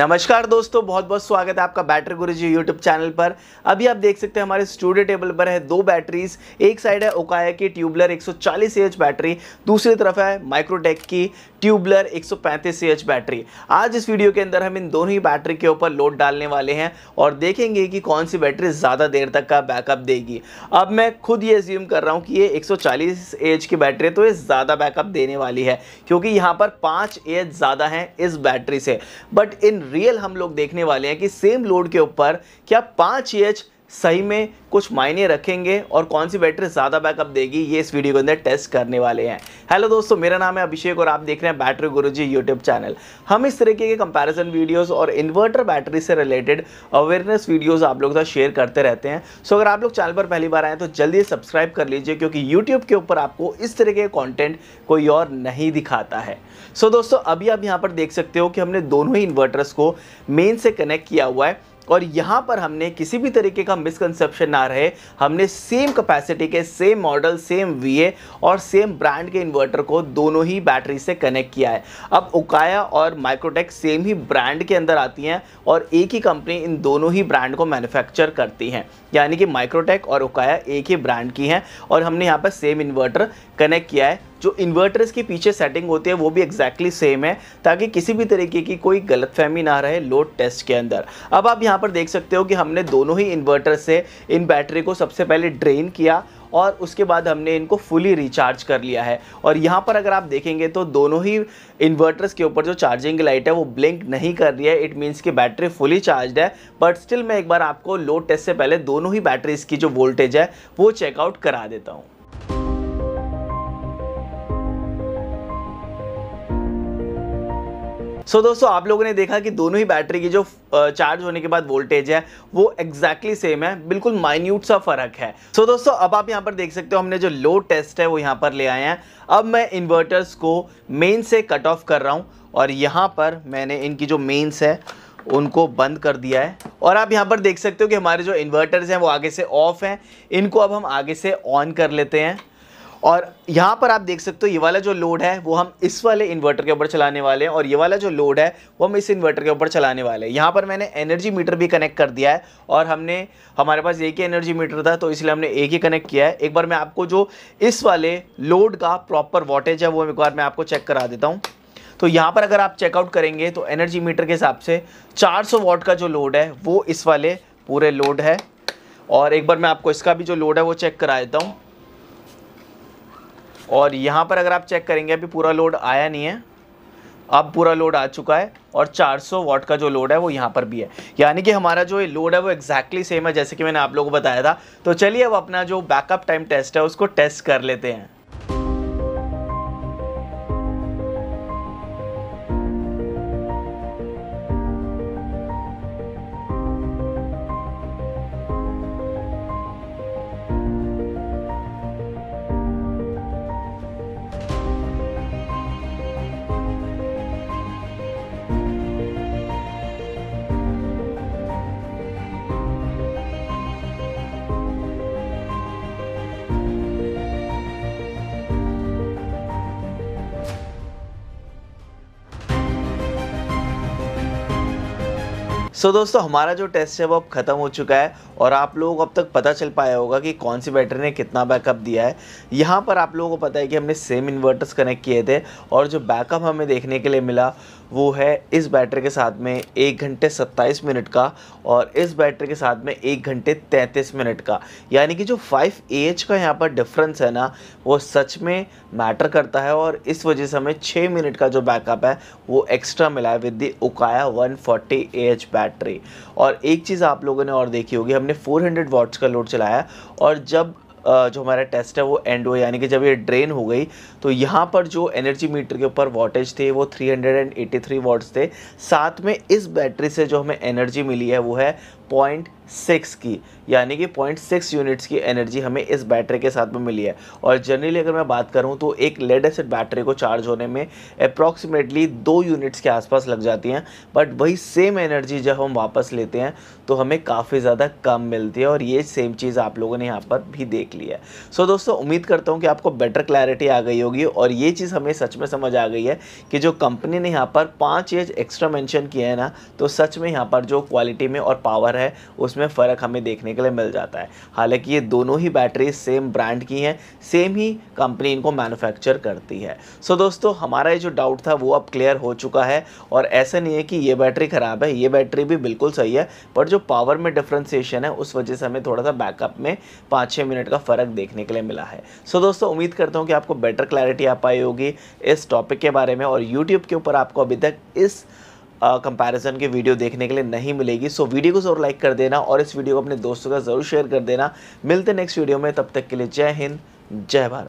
नमस्कार दोस्तों बहुत बहुत स्वागत है आपका बैटरी गुरु जी यूट्यूब चैनल पर अभी आप देख सकते हैं हमारे स्टूडियो टेबल पर है दो बैटरीज एक साइड है ओकाया की ट्यूबलर 140 एच बैटरी दूसरी तरफ है माइक्रोटेक की ट्यूबलर 135 एच बैटरी आज इस वीडियो के अंदर हम इन दोनों ही बैटरी के ऊपर लोड डालने वाले हैं और देखेंगे कि कौन सी बैटरी ज़्यादा देर तक का बैकअप देगी अब मैं खुद ये ज्यूम कर रहा हूँ कि ये एक सौ एच की बैटरी है तो ये ज़्यादा बैकअप देने वाली है क्योंकि यहाँ पर पाँच एच ज़्यादा हैं इस बैटरी से बट इन रियल हम लोग देखने वाले हैं कि सेम लोड के ऊपर क्या पाँच एच e सही में कुछ मायने रखेंगे और कौन सी बैटरी ज़्यादा बैकअप देगी ये इस वीडियो के अंदर टेस्ट करने वाले हैं हेलो दोस्तों मेरा नाम है अभिषेक और आप देख रहे हैं बैटरी गुरुजी यूट्यूब चैनल हम इस तरीके के कंपैरिजन वीडियोस और इन्वर्टर बैटरी से रिलेटेड अवेयरनेस वीडियोस आप लोग साथ शेयर करते रहते हैं सो अगर आप लोग चैनल पर पहली बार आएँ तो जल्दी सब्सक्राइब कर लीजिए क्योंकि यूट्यूब के ऊपर आपको इस तरीके के कॉन्टेंट कोई और नहीं दिखाता है सो दोस्तों अभी आप यहाँ पर देख सकते हो कि हमने दोनों ही इन्वर्टर्स को मेन से कनेक्ट किया हुआ है और यहाँ पर हमने किसी भी तरीके का मिसकनसेप्शन ना रहे हमने सेम कैपेसिटी के सेम मॉडल सेम वीए और सेम ब्रांड के इन्वर्टर को दोनों ही बैटरी से कनेक्ट किया है अब ओकाया और माइक्रोटेक सेम ही ब्रांड के अंदर आती हैं और एक ही कंपनी इन दोनों ही ब्रांड को मैन्युफैक्चर करती हैं यानी कि माइक्रोटेक और ओकाया एक ही ब्रांड की हैं और हमने यहाँ पर सेम इन्वर्टर कनेक्ट किया है जो इन्वर्टर्स के पीछे सेटिंग होती है वो भी एक्जैक्टली exactly सेम है ताकि किसी भी तरीके की कोई गलतफहमी ना रहे लोड टेस्ट के अंदर अब आप यहाँ पर देख सकते हो कि हमने दोनों ही इन्वर्टर से इन बैटरी को सबसे पहले ड्रेन किया और उसके बाद हमने इनको फुली रिचार्ज कर लिया है और यहाँ पर अगर आप देखेंगे तो दोनों ही इन्वर्टर्स के ऊपर जो चार्जिंग लाइट है वो ब्लिंक नहीं कर रही है इट मीन्स कि बैटरी फुली चार्ज है बट स्टिल मैं एक बार आपको लोड टेस्ट से पहले दोनों ही बैटरीज़ की जो वोल्टेज है वो चेकआउट करा देता हूँ सो so, दोस्तों आप लोगों ने देखा कि दोनों ही बैटरी की जो चार्ज होने के बाद वोल्टेज है वो एग्जैक्टली exactly सेम है बिल्कुल माइन्यूट सा फर्क है सो so, दोस्तों अब आप यहाँ पर देख सकते हो हमने जो लो टेस्ट है वो यहाँ पर ले आए हैं अब मैं इन्वर्टर्स को मेन से कट ऑफ कर रहा हूँ और यहाँ पर मैंने इनकी जो मेन्स है उनको बंद कर दिया है और आप यहाँ पर देख सकते हो कि हमारे जो इन्वर्टर्स हैं वो आगे से ऑफ हैं इनको अब हम आगे से ऑन कर लेते हैं और यहाँ पर आप देख सकते हो ये वाला जो लोड है वो हम इस वाले इन्वर्टर के ऊपर चलाने वाले हैं और ये वाला जो लोड है वो हम इस इन्वर्टर के ऊपर चलाने वाले हैं यहाँ पर मैंने एनर्जी मीटर भी कनेक्ट कर दिया है और हमने हमारे पास एक ही एनर्जी मीटर था तो इसलिए हमने एक ही कनेक्ट किया है एक बार मैं आपको जो इस वाले लोड का प्रॉपर वॉटेज है वो एक बार मैं आपको चेक करा देता हूँ तो यहाँ पर अगर आप चेकआउट करेंगे तो एनर्जी मीटर के हिसाब से चार वॉट का जो लोड है वो इस वाले पूरे लोड है और एक बार मैं आपको इसका भी जो लोड है वो चेक करा देता हूँ और यहाँ पर अगर आप चेक करेंगे अभी पूरा लोड आया नहीं है अब पूरा लोड आ चुका है और 400 वाट का जो लोड है वो यहाँ पर भी है यानी कि हमारा जो लोड है वो एक्जैक्टली सेम है जैसे कि मैंने आप लोगों को बताया था तो चलिए अब अपना जो बैकअप टाइम टेस्ट है उसको टेस्ट कर लेते हैं सो दोस्तों हमारा जो टेस्ट है वो अब ख़त्म हो चुका है और आप लोगों को अब तक पता चल पाया होगा कि कौन सी बैटरी ने कितना बैकअप दिया है यहाँ पर आप लोगों को पता है कि हमने सेम इन्वर्टर्स कनेक्ट किए थे और जो बैकअप हमें देखने के लिए मिला वो है इस बैटरी के साथ में एक घंटे सत्ताईस मिनट का और इस बैटरी के साथ में एक घंटे तैंतीस मिनट का यानी कि जो फाइव ए का यहाँ पर डिफरेंस है ना वो सच में मैटर करता है और इस वजह से हमें छः मिनट का जो बैकअप है वो एक्स्ट्रा मिला है with the Okaya one forty battery और एक चीज़ आप लोगों ने और देखी होगी हमने 400 वाट्स का लोड चलाया और जब जो हमारा टेस्ट है वो एंड हुआ यानी कि जब ये ड्रेन हो गई तो यहाँ पर जो एनर्जी मीटर के ऊपर वोटेज थे वो 383 हंड्रेड थे साथ में इस बैटरी से जो हमें एनर्जी मिली है वो है पॉइंट सिक्स की यानी कि पॉइंट सिक्स यूनिट्स की एनर्जी हमें इस बैटरी के साथ में मिली है और जनरली अगर मैं बात करूं तो एक लेड एसिड बैटरी को चार्ज होने में अप्रॉक्सीमेटली दो यूनिट्स के आसपास लग जाती हैं बट वही सेम एनर्जी जब हम वापस लेते हैं तो हमें काफ़ी ज़्यादा कम मिलती है और ये सेम चीज़ आप लोगों ने यहाँ पर भी देख ली है सो so, दोस्तों उम्मीद करता हूँ कि आपको बेटर क्लैरिटी आ गई होगी और ये चीज़ हमें सच में समझ आ गई है कि जो कंपनी ने यहाँ पर पाँच एज एक्स्ट्रा मैंशन किया है ना तो सच में यहाँ पर जो क्वालिटी में और पावर कलर है उसमें फ़र्क हमें देखने के लिए मिल जाता है हालांकि ये दोनों ही बैटरी सेम ब्रांड की हैं सेम ही कंपनी इनको मैन्युफैक्चर करती है सो so दोस्तों हमारा ये जो डाउट था वो अब क्लियर हो चुका है और ऐसा नहीं है कि ये बैटरी ख़राब है ये बैटरी भी बिल्कुल सही है पर जो पावर में डिफ्रेंसीशन है उस वजह से हमें थोड़ा सा बैकअप में पाँच छः मिनट का फ़र्क देखने के लिए मिला है सो so दोस्तों उम्मीद करता हूँ कि आपको बेटर क्लैरिटी आ पाई होगी इस टॉपिक के बारे में और यूट्यूब के ऊपर आपको अभी तक इस कंपैरिजन के वीडियो देखने के लिए नहीं मिलेगी सो वीडियो को ज़रूर लाइक कर देना और इस वीडियो को अपने दोस्तों का ज़रूर शेयर कर देना मिलते नेक्स्ट वीडियो में तब तक के लिए जय हिंद जय भारत